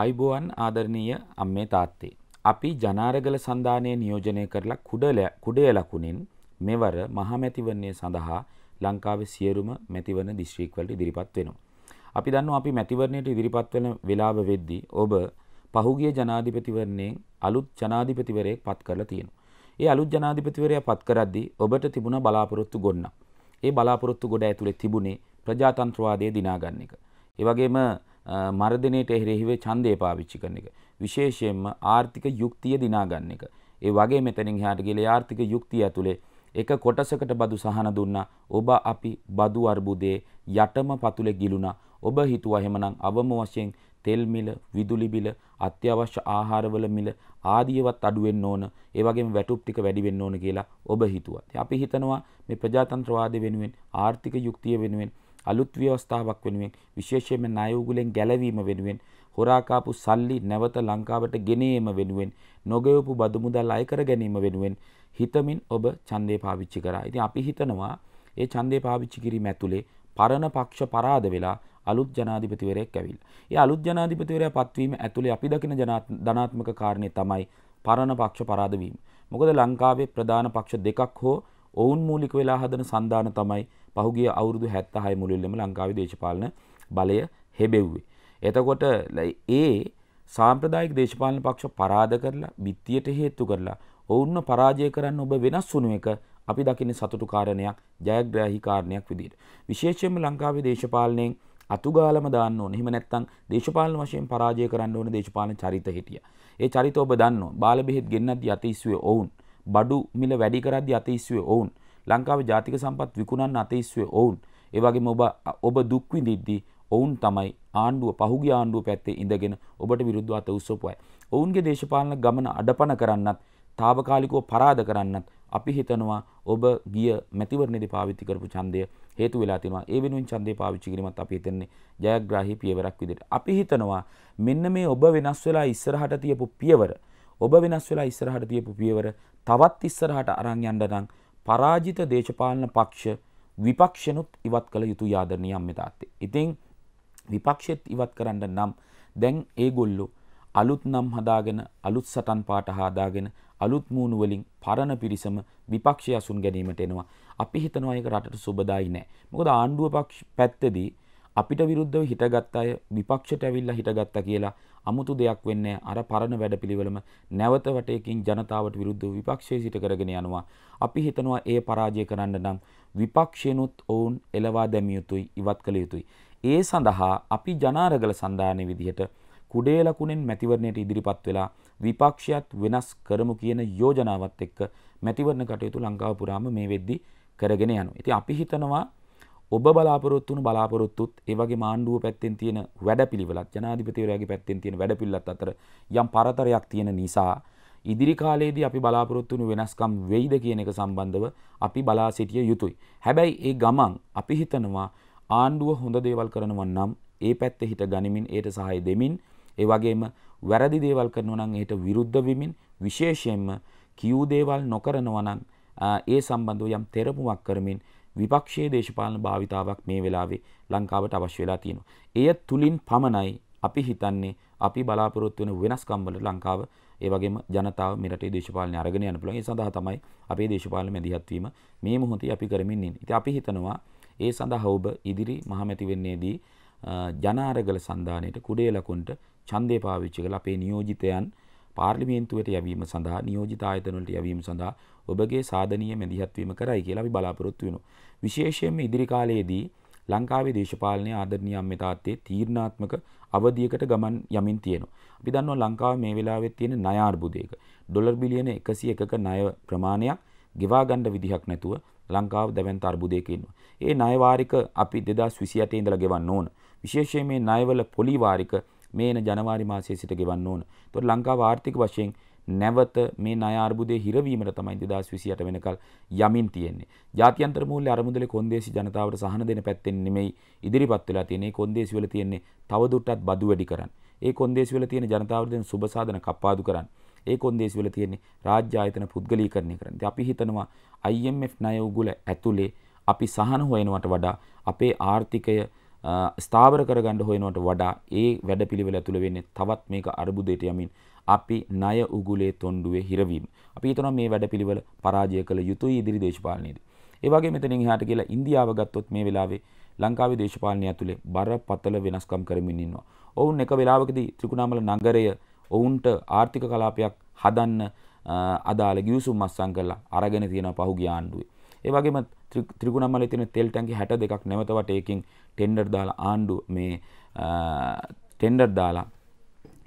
අයිබෝවන් ආදරණීය අම්මේ තාත්තේ. අපි ජනාරගල සන්ධානය නියෝජනය කරලා කුඩය ලකුණින් මෙවර මහමැතිවන්නේ සඳහා ලංකාවේ සියරුම මැතිවන දිශ්‍රීක්වලට ඉදිරිපත් වෙනවා. අපි දන්න අපි මැතිවරණයට ඉදිරිපත් වන වෙලාව වෙද්දි ඔබ පහුගිය ජනාධිපතිවරණයෙන් අලුත් ජනාධිපතිවරයෙක් පත් කරලා තියෙනවා. ඒ අලුත් ජනාධිපතිවරයා පත් කරද්දී ඔබට තිබුණ බලාපොරොත්තු ගොන්න. ඒ බලාපොරොත්තු ගොඩ ඇතුලේ තිබුණේ ප්‍රජාතන්ත්‍රවාදය දිනාගන්න එක. ඒ වගේම මර්ධනයට එරෙහිව ඡන්දය පාවිච්චි කරන එක. විශේෂයෙන්ම ආර්ථික යුක්තිය දිනා ගන්න එක. ඒ වගේ මෙතනින් එහාට ගිහලා ආර්ථික යුක්තිය ඇතුලේ එක කොටසකට බදු සහන දුන්නා. ඔබ අපි බදු අර්බුදයේ යටම පතුලේ ගිලුණා. ඔබ හිතුවා එහෙමනම් අවම වශයෙන් තෙල් මිල, විදුලි බිල, අත්‍යවශ්‍ය ආහාරවල මිල ආදියවත් අඩු වෙන්න ඕන. ඒ වගේම වැටුප් ටික වැඩි වෙන්න ඕන කියලා ඔබ හිතුවා. අපි හිතනවා මේ ප්‍රජාතන්ත්‍රවාදය වෙනුවෙන් ආර්ථික යුක්තිය වෙනුවෙන් අලුත් ව්‍යවස්ථාවක් වෙනුවෙන් විශේෂයෙන්ම ණය උගුලෙන් ගැලවීම වෙනුවෙන් හොරාකාපු සල්ලි නැවත ලංකාවට ගෙන ඒම වෙනුවෙන් නොගෙවපු බදු මුදල් අය කර ගැනීම වෙනුවෙන් හිතමින් ඔබ ඡන්දේ පාවිච්චි කරා. ඉතින් අපි හිතනවා ඒ ඡන්දේ පාවිච්චි කිරීම ඇතුලේ පරණ පක්ෂ පරාද වෙලා අලුත් ජනාධිපතිවරයෙක් ඇවිල්ලා. ඒ අලුත් ජනාධිපතිවරයා පත්වීම ඇතුලේ අපි දකින ධනාත්මක කාරණේ තමයි පරණ පක්ෂ පරාද වීම. මොකද ලංකාවේ ප්‍රධාන පක්ෂ දෙකක් හෝ ඔවුන් මූලික වෙලා හදන සන්දාන තමයි පහුගිය අවුරුදු 76 මුලින්ම ලංකාවේ දේශපාලන බලය හෙබෙව්වේ. එතකොට ඒ සාම්ප්‍රදායික දේශපාලන පක්ෂ පරාද කරලා බිත්තියට හේතු කරලා ඔවුන්ව පරාජය කරන්න ඔබ වෙනස් වුණු එක අපි දකින්නේ සතුටු කාරණයක් ජයග්‍රාහී කාරණයක් විදිහට. විශේෂයෙන්ම ලංකාවේ දේශපාලනයෙන් අතුගාලම දාන්න ඕනේ. එහෙම නැත්නම් දේශපාලන වශයෙන් පරාජය කරන්න ඕන දේශපාලන චරිත හිටියා. ඒ චරිත ඔබ දන්නවා. බාල බෙහෙත් ගෙන්නද්දී අතිස්සුවේ ඔවුන්. බඩු මිල වැඩි කරද්දී අතිස්සුවේ ඔවුන්. ලංකාවේ ජාතික සම්පත් විකුණන්න අතීස්වේ ඔවුන්. ඒ වගේම ඔබ ඔබ දුක් විඳිද්දී ඔවුන් තමයි ආණ්ඩුව පහුගිය ආණ්ඩුව පැත්තේ ඉඳගෙන ඔබට විරුද්ධව අත උස්සපු අය. ඔවුන්ගේ දේශපාලන ගමන අඩපණ කරන්නත්, తాවකාලිකව පරාද කරන්නත් අපි හිතනවා ඔබ ගිය මැතිවරණයේදී පාවිච්චි කරපු ඡන්දය හේතු වෙලා තිනවා ඒ වෙනුවෙන් ඡන්දේ පාවිච්චි කිරීමත් අපි හිතන්නේ ජයග්‍රාහී පියවරක් විදිහට. අපි හිතනවා මෙන්න මේ ඔබ වෙනස් වෙලා ඉස්සරහට තියපු පියවර ඔබ වෙනස් වෙලා ඉස්සරහට තියපු පියවර තවත් ඉස්සරහට අරන් යන්න නම් පරාජිත දේශපාලන පක්ෂ විපක්ෂනුත් ඉවත් කළ යුතු යාදරණීය අම්මෙතාත්තේ. ඉතින් විපක්ෂෙත් ඉවත් කරන්න නම් දැන් ඒගොල්ලෝ අලුත් නම් හදාගෙන අලුත් සටන් පාට හදාගෙන අලුත් මූුණු වලින් පරණ පිරිසම විපක්ෂය අසුන් ගැනීමට එනවා. අපි හිතනවා ඒක රටට සුබදායි නෑ. මොකද ආණ්ඩුව පැත්තදී අපිට විරුද්ධව හිටගත් අය විපක්ෂයට ඇවිල්ලා හිටගත්තා කියලා අමුතු දෙයක් වෙන්නේ අර පරණ වැඩපිළිවෙලම නැවත වටේකින් ජනතාවට විරුද්ධව විපක්ෂයේ සිට කරගෙන යනවා. අපි හිතනවා ඒ පරාජය කරන්න නම් විපක්ෂයනුත් ඔවුන් එලවා දැමිය යුතුයි, ඉවත් කළ යුතුයි. ඒ සඳහා අපි ජනාරගල සන්දානයේ විදිහට කුඩේ ලකුණෙන් මැතිවරණයට ඉදිරිපත් වෙලා විපක්ෂයත් වෙනස් කරමු කියන යෝජනාවත් එක්ක මැතිවරණ කටයුතු ලංකාව පුරාම මේ වෙද්දී කරගෙන යනවා. ඉතින් අපි හිතනවා ඔබ බලාපොරොත්තුන බලාපොරොත්තුත් ඒවගේ මාණ්ඩුව පැත්තෙන් තියෙන වැඩපිළිවෙලත් ජනාධිපතිවරයාගේ පැත්තෙන් තියෙන වැඩපිළිවෙලත් අතර යම් පරතරයක් තියෙන නිසා ඉදිරි කාලයේදී අපි බලාපොරොත්තු වෙන වෙනස්කම් වෙයිද කියන එක සම්බන්ධව අපි බලා සිටිය යුතුයි. හැබැයි ඒ ගමන් අපි හිතනවා ආණ්ඩුව හොඳ දේවල් කරනවා නම් ඒ පැත්තේ හිට ගනිමින් ඒට සහාය දෙමින් ඒ වගේම වැරදි දේවල් කරනවා නම් ඒට විරුද්ධ වෙමින් විශේෂයෙන්ම කියූ දේවල් නොකරනවා නම් ඒ සම්බන්ධව යම් තෙරපුමක් කරමින් විපක්ෂයේ දේශපාලන භාවිතාවක් මේ වෙලාවේ ලංකාවට අවශ්‍ය වෙලා තියෙනවා. එය තුලින් පමණයි අපි හිතන්නේ අපි බලාපොරොත්තු වෙන වෙනස්කම් වලට ලංකාව ඒ වගේම ජනතාව මෙරටේ දේශපාලනය අරගෙන යන්න පුළුවන්. ඒ සඳහා තමයි අපේ දේශපාලන මැදිහත් වීම මේ මොහොතේ අපි කරමින් ඉන්නේ. ඉතින් අපි හිතනවා ඒ සඳහා ඔබ ඉදිරි මහමැති වෙන්නේදී ජනාරගල සන්ධානයට කුඩේ ලකුන්ට ඡන්දය පාවිච්චි කරලා අපේ නියෝජිතයන් පාර්ලිමේන්තුවට යැවීම සඳහා නියෝජිත ආයතන වලට යැවීම සඳහා ඔබගේ සාධනීය මැදිහත්වීම කරයි කියලා අපි බලාපොරොත්තු වෙනවා. විශේෂයෙන්ම ඉදිරි කාලයේදී ලංකාවේ දේශපාලනය ආදරණීය අම්මේ තාත්තේ තීර්ණාත්මක අවධියකට ගමන් යමින් තියෙනවා. අපි දන්නවා ලංකාව මේ වෙලාවේ තියෙන ණය අර්බුදයක ඩොලර් බිලියන 101ක ණය ප්‍රමාණයක් ගෙවා ගන්න විදිහක් නැතුව ලංකාව දැවැන්ත අර්බුදයක ඉන්නවා. ඒ ණය වාරික අපි 2028 ඉඳලා ගෙවන්න ඕන. විශේෂයෙන් මේ ණයවල පොලි වාරික මේන ජනවාරි මාසයේ සිට ගෙවන්න ඕන. ඒතකොට ලංකාව ආර්ථික වශයෙන් නැවත මේ ණය අර්බුදයේ හිරවීමට තමයි 2028 වෙනකල් යමින් තියෙන්නේ. ජාත්‍යන්තර මූල්‍ය අරමුදලේ කොන්දේසි ජනතාවට සහන දෙන පැත්තෙන් නෙමෙයි ඉදිරිපත් වෙලා තියෙන්නේ. කොන්දේසි වල තියෙන්නේ තවදුරටත් බදු වැඩි කරන්න. ඒ කොන්දේසි වල තියෙන ජනතාවට දෙන සුබ සාධන කප්පාදු කරන්න. ඒ කොන්දේසි වල තියෙන්නේ රාජ්‍ය ආයතන පුද්ගලීකරණය කරන්න. ඉතින් අපි හිතනවා IMF ණය උගුල ඇතුලේ අපි සහන හොයනවට වඩා අපේ ආර්ථිකය ස්ථාවර කරගන්න හොයනවට වඩා ඒ වැඩපිළිවෙල ඇතුළ වෙන්නේ තවත් මේක අර්බුදයට යමින් අපි ණය උගුලේ තොණ්ඩුවේ හිරවීම. අපි හිතනවා මේ වැඩපිළිවෙල පරාජය කළ යුතුයි ඉදිරි දේශපාලනයේදී. ඒ වගේ මෙතනින් එහාට කියලා ඉන්දියාව ගත්තොත් මේ වෙලාවේ ලංකාවේ දේශපාලනය ඇතුලේ බරපතල වෙනස්කම් කරමින් ඉන්නවා. ඔවුන් එක වෙලාවකදී ත්‍රිකුණාමල නගරය ඔවුන්ට ආර්ථික කලාපයක් හදන්න අදාළ ගිවිසුම් අස්සම් කරලා අරගෙන තියෙනවා පහුගිය ආණ්ඩුවේ. ඒ වගේම ත්‍රිකුණාමලේ තියෙන තෙල් ටැංකි 62ක් නැවත වටේකින් ටෙන්ඩර් දාලා ආණ්ඩුව මේ ටෙන්ඩර් දාලා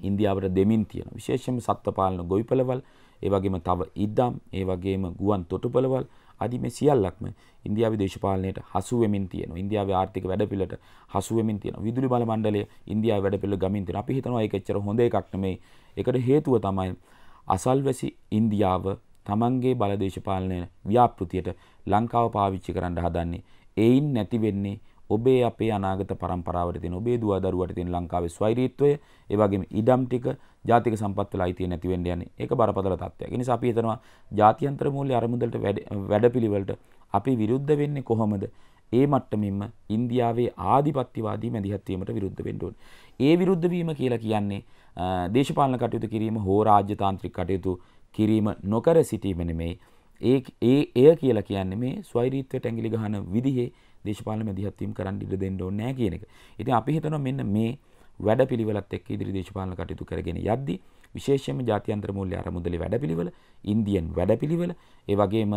ඉන්දියාවට දෙමින් තියෙන විශේෂම සත්වපාලන ගොවිපළවල් ඒ වගේම තව ඉඩම් ඒ වගේම ගුවන් තොටුපළවල් আদি මේ සියල්ලක්ම ඉන්දියාවේ දේශපාලනයට හසු වෙමින් තියෙනවා ඉන්දියාවේ ආර්ථික වැඩපිළිවෙලට හසු වෙමින් තියෙනවා විදුලි බල මණ්ඩලය ඉන්දියාවේ වැඩපිළිවෙල ගමින් තියෙනවා අපි හිතනවා ඒක එච්චර හොඳ එකක් නෙමෙයි ඒකට හේතුව තමයි අසල්වැසි ඉන්දියාව තමන්ගේ බල දේශපාලන ව්‍යාපෘතියට ලංකාව පාවිච්චි කරන්න හදන්නේ එයින් නැති වෙන්නේ ඔබේ අපේ අනාගත පරම්පරාවට තියෙන ඔබේ දුව දරුවට තියෙන ලංකාවේ ස්වෛරීත්වය ඒ වගේම ඉඩම් ටික ජාතික සම්පත් වල අයිතිය නැති වෙන්න යන්නේ ඒක බරපතල තත්ත්වයක්. ඒ නිසා අපි හිතනවා ජාත්‍යන්තර මූල්‍ය අරමුදලට වැඩපිළිවෙලට අපි විරුද්ධ වෙන්නේ කොහොමද? ඒ මට්ටමින්ම ඉන්දියාවේ ආධිපත්‍යවාදී මැදිහත් වීමට විරුද්ධ වෙන්න ඕනේ. ඒ විරුද්ධ වීම කියලා කියන්නේ දේශපාලන කටයුතු කිරීම හෝ රාජ්‍යතාන්ත්‍රික කටයුතු කිරීම නොකර සිටීම නෙමෙයි. ඒ ඒ එය කියලා කියන්නේ මේ ස්වෛරීත්වයට ඇඟිලි ගහන විදිහේ දේශපාලන මැදිහත්වීම් කරන්න ඉඩ දෙන්න ඕනේ නැහැ කියන එක. ඉතින් අපි හිතනවා මෙන්න මේ වැඩපිළිවෙලත් එක්ක ඉදිරි දේශපාලන කටයුතු කරගෙන යද්දී විශේෂයෙන්ම ජාත්‍යන්තර මූල්‍ය අරමුදලේ වැඩපිළිවෙල, ඉන්දියන් වැඩපිළිවෙල, ඒ වගේම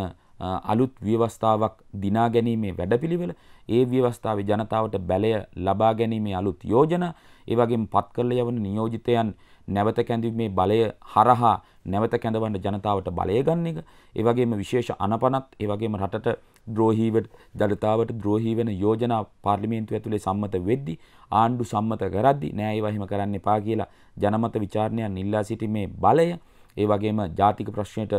අලුත් ව්‍යවස්ථාවක් දිනා ගැනීමේ වැඩපිළිවෙල, ඒ ව්‍යවස්ථාවේ ජනතාවට බැලය ලබා ගැනීමේ අලුත් යෝජනා, ඒ වගේම පත් කරලා යවන නියෝජිතයන් නැවත කැඳීමේ බලය හරහා නැවත කැඳවන්න ජනතාවට බලය ගන්න එක. ඒ වගේම විශේෂ අනපනත් ඒ වගේම රටට ද්‍රෝහී වෙන ජනතාවට ද්‍රෝහී වෙන යෝජනා පාර්ලිමේන්තුව ඇතුලේ සම්මත වෙද්දී ආණ්ඩු සම්මත කරද්දී නෑ ඒව හිම කරන්න එපා කියලා ජනමත ਵਿਚාරණයන් ඉල්ලා සිටීමේ බලය. ඒ වගේම ජාතික ප්‍රශ්නයට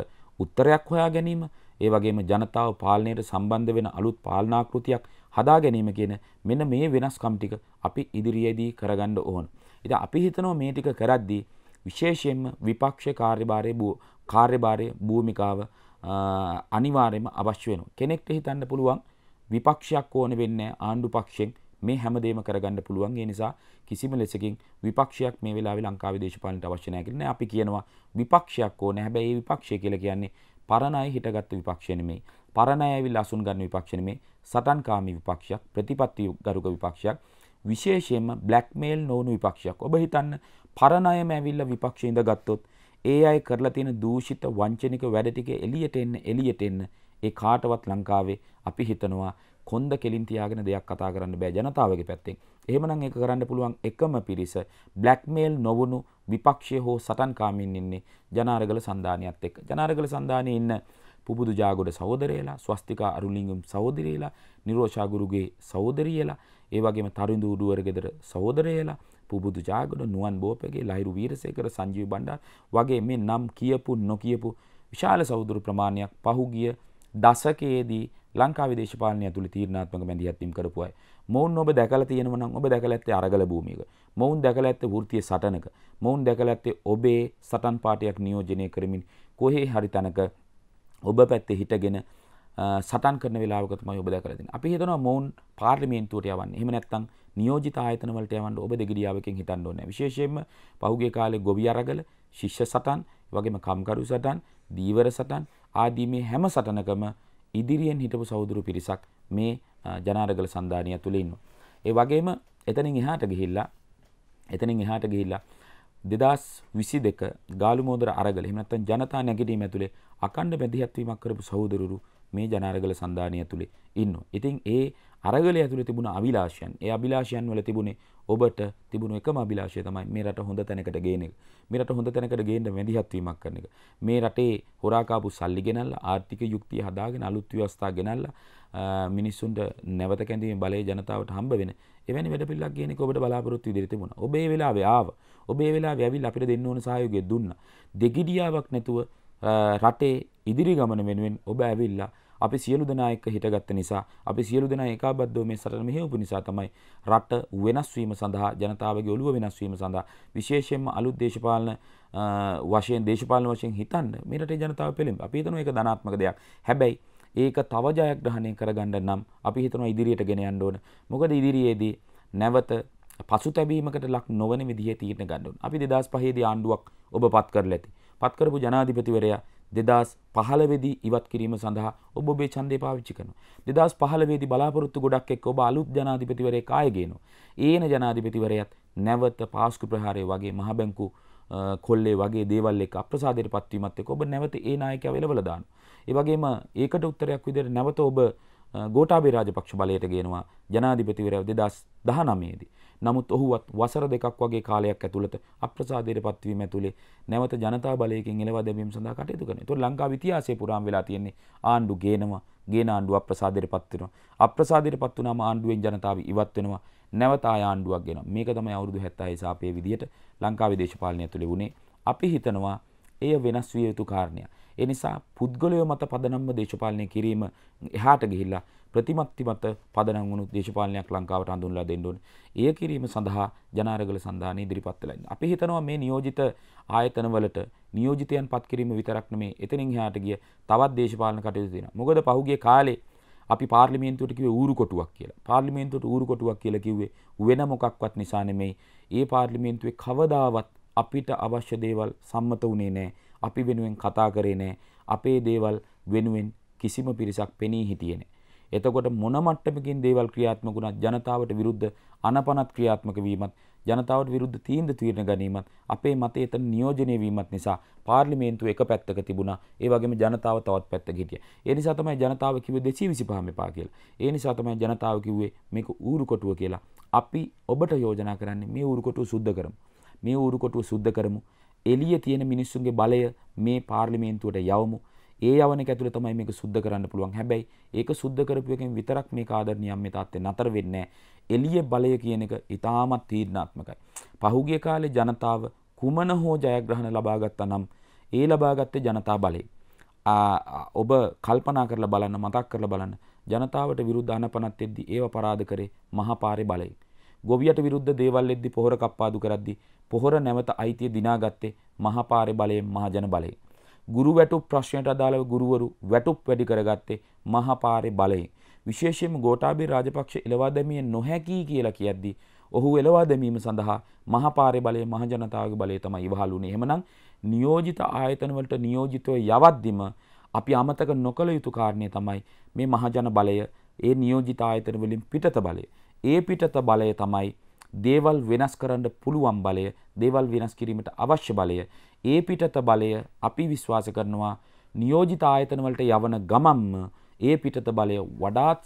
උත්තරයක් හොයා ගැනීම ඒ වගේම ජනතාව පාලනයට සම්බන්ධ වෙන අලුත් පාලනාකෘතියක් හදා ගැනීම කියන මෙන්න මේ වෙනස්කම් ටික අපි ඉදිරියේදී කරගන්න ඕන. ඉතින් අපි හිතනවා මේ ටික කරද්දී විශේෂයෙන්ම විපක්ෂ කාර්යභාරයේ බෝ කාර්යභාරයේ භූමිකාව අනිවාර්යයෙන්ම අවශ්‍ය වෙනවා. කෙනෙක්ට හිතන්න පුළුවන් විපක්ෂයක් ඕන වෙන්නේ ආණ්ඩු පක්ෂයෙන් මේ හැමදේම කරගන්න පුළුවන්. ඒ නිසා කිසිම ලෙසකින් විපක්ෂයක් මේ වෙලාවේ ලංකාවේ දේශපාලනට අවශ්‍ය නැහැ කියලා අපි කියනවා විපක්ෂයක් ඕන. හැබැයි මේ විපක්ෂය කියලා කියන්නේ පරණ අය හිටගත්තු විපක්ෂය නෙමෙයි. පරණ අය ඇවිල්ලා අසුන් ගන්න විපක්ෂය නෙමෙයි. සටන්කාමී විපක්ෂයක්, ප්‍රතිපත්ති ගරුක විපක්ෂයක්. විශේෂයෙන්ම බ්ලැක්මේල් නොවුණු විපක්ෂයක්. ඔබ හිතන්න පරණ අයම ඇවිල්ලා විපක්ෂේ ඉඳ ගත්තොත් ඒ අය කරලා තියෙන දූෂිත වංචනික වැඩ ටික එළියට එන්න එළියට එන්න ඒ කාටවත් ලංකාවේ අපි හිතනවා කොන්ද කෙලින් තියාගෙන දෙයක් කතා කරන්න බෑ ජනතාවගේ පැත්තෙන්. එහෙමනම් ඒක කරන්න පුළුවන් එකම පිරිස බ්ලැක්මේල් නොවුණු විපක්ෂයේ හෝ සටන්කාමීන් ඉන්නේ ජනාරගල සන්ධානියත් එක්ක. ජනාරගල සන්ධානයේ ඉන්න පුබුදු ජාගොඩ සහෝදරයලා ස්වස්තිකා අරුලිංගම් සහෝදරයලා නිරෝෂා ගුරුගේ සහෝදරියලා ඒ වගේම තරිඳු උඩුවර ගෙදර සහෝදරයලා පුබුදු ජාගොඩ නුවන් බෝපගේ ලහිරු වීරසේකර සංජීව බණ්ඩාර වගේ මේ නම් කියපු නොකියපු විශාල සහෝදර ප්‍රමාණයක් පහුගිය දශකයේදී ලංකාවේ දේශපාලනය ඇතුළේ තීරණාත්මක බැඳියත්වීම් කරපු අය. මොවුන් ඔබ දැකලා තියෙනව නම් ඔබ දැකලා ඇත්තේ අරගල භූමියක. මොවුන් දැකලා ඇත්තේ වෘත්තීය සටනක. මොවුන් දැකලා ඇත්තේ ඔබේ සටන් පාටයක් නියෝජනය කරමින් කොහේ හරි තැනක ඔබ පැත්තේ හිටගෙන සටන් කරන වෙලාවක තමයි ඔබ දැකලා තියෙන්නේ. අපි හිතනවා මොවුන් පාර්ලිමේන්තුවට යවන්න. එහෙම නැත්නම් නියෝජිත ආයතන වලට යවන්න ඔබ දෙගිඩියාවකින් හිතන්න ඕනේ. විශේෂයෙන්ම පහුගිය කාලේ ගොවි අරගල, ශිෂ්‍ය සටන්, වගේම කම්කරු සටන්, දීවර සටන් ආදී මේ හැම සටනකම ඉදිරියෙන් හිටපු සහෝදරු පිරිසක් මේ ජනාරගල සන්ධානය තුළ ඉන්නවා. ඒ වගේම එතනින් එහාට ගිහිල්ලා එතනින් එහාට ගිහිල්ලා දෙදස් විසි දෙක ගාලුමෝදර අරගල හිමනත්තන් ජනතා නැගටීම ඇතුළේ අකණ්ඩ බැදිහත්වීමක් කරපු සහෝදරු මේ ජනාරගල සන්ධානය ඇතුළේ ඉන්න. ඉතින් ඒ අරගල ඇතුළ තිබුණ අවිලාශයන් ඒ අභිලාශයන් වල තිබුණේ ඔබට තිබුණ එකම අභිලාෂය තමයි මේ රට හොඳ තැනකට ගේන එක. මේ රට හොඳ තැනකට ගේන්න වැඩිහත්වීමක් කරන එක. මේ රටේ හොරාකාපු සල්ලි ගෙනල්ලා ආර්ථික යුක්තිය හදාගෙන අලුත් ව්‍යවස්ථා ගෙනල්ලා මිනිස්සුන්ට නැවත කැඳීම බලය ජනතාවට හම්බ වෙන එවැනි වැඩපිළිවෙලක් කියන එක ඔබට බලාපොරොත්තු ඉදිරියට තිබුණා. ඔබ ඒ වෙලාවේ ආවා. ඔබ ඒ වෙලාවේ ඇවිල්ලා අපිට දෙන්න ඕන සහයෝගය දුන්නා. දෙගිඩියාවක් නැතුව රටේ ඉදිරි ගමන වෙනුවෙන් ඔබ ඇවිල්ලා අපි සියලු දෙනා එක්ක හිටගත්ත නිසා අපි සියලු දෙනා ඒකාබද්ධව මේ සටන මෙහෙවපු නිසා තමයි රට වෙනස් වීම සඳහා ජනතාවගේ ඔළුව වෙනස් වීම සඳහා විශේෂයෙන්ම අලුත් දේශපාලන වශයෙන් දේශපාලන වශයෙන් හිතන්න මේ රටේ ජනතාව පෙළඹ. අපි හිතනවා ඒක ධනාත්මක දෙයක්. හැබැයි ඒක තව ජයග්‍රහණය කරගන්න නම් අපි හිතනවා ඉදිරියට ගෙන යන්න ඕන. මොකද ඉදිරියේදී නැවත පසුතැබීමකට ලක් නොවන විදිහේ තීරණ ගන්න ඕන. අපි 2005 දී ආණ්ඩුවක් ඔබ පත් කරලා ඇති. පත් කරපු ජනාධිපතිවරයා 2015 වෙදී ඉවත් කිරීම සඳහා ඔබ ඔබේ ඡන්දය පාවිච්චි කරනවා. 2015 වෙදී බලාපොරොත්තු ගොඩක් එක්ක ඔබ අලුත් ජනාධිපතිවරයෙක් ආයෙ ගේනවා. ඒන ජනාධිපතිවරයාත් නැවත පාස්කු ප්‍රහාරය වගේ මහ බැංකු කොල්ලේ වගේ දේවල් එක අප්‍රසාදයට පත්වීමත් එක්ක ඔබ නැවත ඒ නායකයා වෙලවලා දානවා. ඒ වගේම ඒකට උත්තරයක් විදිහට නැවත ඔබ ගෝඨාභය රාජපක්ෂ බලයට ගෙනවා ජනාධිපතිවරයව 2019 දී. නමුත් ඔහුවත් වසර දෙකක් වගේ කාලයක් ඇතුළත අප්‍රසාදයට පත්වීම ඇතුළේ නැවත ජනතා බලයකින් එළවා දැමීම සඳහා කටයුතු කරනවා. ඒතකොට ලංකාවේ ඉතිහාසයේ පුරාම වෙලා තියෙන්නේ ආණ්ඩු ගේනවා, ගේන ආණ්ඩුව අප්‍රසාදයට පත් වෙනවා. අප්‍රසාදයට පත් වුණාම ආණ්ඩුවෙන් ජනතාව ඉවත් වෙනවා. නැවත ආයාණ්ඩුවක් ගෙනවා. මේක තමයි අවුරුදු 70 සාපේ විදියට ලංකාවේ දේශපාලනය ඇතුලේ වුණේ. අපි හිතනවා එය වෙනස් විය යුතු කාරණයක්. ඒ නිසා පුද්ගලයෝ මත පදනම්ව දේශපාලනය කිරීම එහාට ගිහිල්ලා ප්‍රතිමත්ති මත පදනම් වුණු දේශපාලනයක් ලංකාවට හඳුන්ලා දෙන්න ඕනේ. එය කිරීම සඳහා ජනාරගල සන්ධානය ඉදිරිපත් වෙලා ඉන්නේ. අපි හිතනවා මේ නියෝජිත ආයතනවලට නියෝජිතයන් පත් කිරීම විතරක් නෙමේ එතනින් එහාට ගිය තවත් දේශපාලන කටයුතු තියෙනවා. මොකද පහුගිය කාලේ අපි පාර්ලිමේන්තුවට කිව්වේ ඌරු කොටුවක් කියලා. පාර්ලිමේන්තුවට ඌරු කොටුවක් කියලා කිව්වේ වෙන මොකක්වත් නිසා නෙමෙයි. ඒ පාර්ලිමේන්තුවේ කවදාවත් අපිට අවශ්‍ය දේවල් සම්මත වුණේ නැහැ. අපි වෙනුවෙන් කතා කරේ නැහැ. අපේ දේවල් වෙනුවෙන් කිසිම පිරිසක් පෙනී හිටියේ නැහැ. එතකොට මොන මට්ටමකින් දේවල් ක්‍රියාත්මක වුණත් ජනතාවට විරුද්ධ අනපනත් ක්‍රියාත්මක වීමත් ජනතාවට විරුද්ධ තීන්දුව తీරන ගැනීමත් අපේ මතය එතන නියෝජනය වීමත් නිසා පාර්ලිමේන්තුව එක පැත්තක තිබුණා. ඒ වගේම ජනතාව තවත් පැත්තක හිටියා. ඒ නිසා තමයි ජනතාව කිව්වේ 225 එපා කියලා. ඒ නිසා තමයි ජනතාව කිව්වේ මේක ඌරු කොටුව කියලා. අපි ඔබට යෝජනා කරන්නේ මේ ඌරු කොටුව සුද්ධ කරමු. මේ ඌරු කොටුව සුද්ධ කරමු. එළිය තියෙන මිනිස්සුන්ගේ බලය මේ පාර්ලිමේන්තුවට යවමු. ඒ යවන එක ඇතුළේ තමයි මේක සුද්ධ කරන්න පුළුවන්. හැබැයි ඒක සුද්ධ කරපු එකෙන් විතරක් මේ ආදරණීයම් මේ තාත්තේ නතර වෙන්නේ නැහැ. එළිය බලය කියන එක ඉතාමත් තීරණාත්මකයි. පහුගිය කාලේ ජනතාව කුමන හෝ ජයග්‍රහණ ලබාගත්තා නම් ඒ ලබාගත්තේ ජනතා බලය. ඔබ කල්පනා කරලා බලන්න මතක් කරලා බලන්න ජනතාවට විරුද්ධ අනපනත් එද්දී ඒව පරාද කරේ මහපාරේ බලය. ගොවියට විරුද්ධ දේවල් එද්දී පොහොර කප්පාදු කරද්දී පොහොර නැවත අයිතිය දිනාගත්තේ මහපාරේ බලයෙන් මහජන බලයෙන්. ගුරු වැටුප් ප්‍රශ්නයට අදාළව ගුරුවරු වැටුප් වැඩි කරගත්තේ මහපාරේ බලයෙන්. විශේෂයෙන්ම ගෝඨාභය රාජපක්ෂ එළවා දැමිය නොහැකි කියලා කියද්දී ඔහු එළවා දැමීම සඳහා මහපාරේ බලය මහජනතාවගේ බලය තමයි ඉවහල් වුණේ. එහෙමනම් නියෝජිත ආයතන වලට නියෝජිතව යවද්දිම අපි අමතක නොකළ යුතු කාරණේ තමයි මේ මහජන බලය, ඒ නියෝජිත ආයතන වලින් පිටත බලය. ඒ පිටත බලය තමයි දේවල් වෙනස් කරන්න පුළුවන් බලය, දේවල් වෙනස් කිරීමට අවශ්‍ය බලය. ඒ පිටත බලය අපි විශ්වාස කරනවා නියෝජිත ආයතන වලට යවන ගමම්ම ඒ පිටත බලය වඩාත්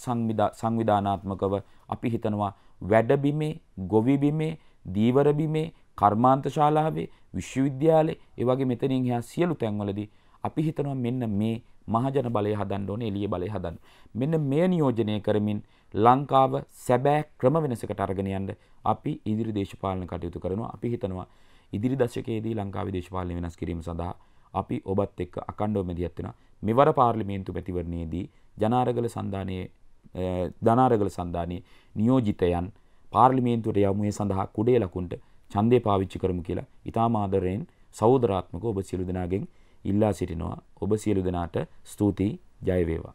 සංවිධානාත්මකව අපි හිතනවා වැඩබිමේ ගොවිබිමේ දීවරබිමේ කර්මාන්ත ශාලාවේ විශ්වවිද්‍යාලේ ඒ වගේ මෙතනින් එහා සියලු තැන්වලදී අපි හිතනවා මෙන්න මේ මහජන බලය හදන්න ඕනේ එළිය බලය හදන්න. මෙන්න මේ නියෝජනය කරමින් ලංකාව සැබෑ ක්‍රම වෙනසකට අරගෙන යන්න අපි ඉදිරි දේශපාලන කටයුතු කරනවා. අපි හිතනවා ඉදිරි දශකයේදී ලංකාවේ දේශපාලන වෙනස් කිරීම සඳහා අපි ඔබත් එක්ක අකණ්ඩව මැදිහත් වෙනවා. මෙවර පාර්ලිමේන්තු මැතිවරණයේදී ජනාරගල සන්ධානයේ ධනාරගල සන්ධානයේ නියෝජිතයන් පාර්ලිමේන්තුවට යමුේ සඳහා කුඩේ ලකුන්ට ඡන්දය පාවිච්චි කරමු කියලා ඊටාම ආදරයෙන් සහෝදරාත්මකව ඔබ සියලු දෙනාගෙන් ඉල්ලා සිටිනවා. ඔබ සියලු දෙනාට ස්තුතියි ජය වේවා.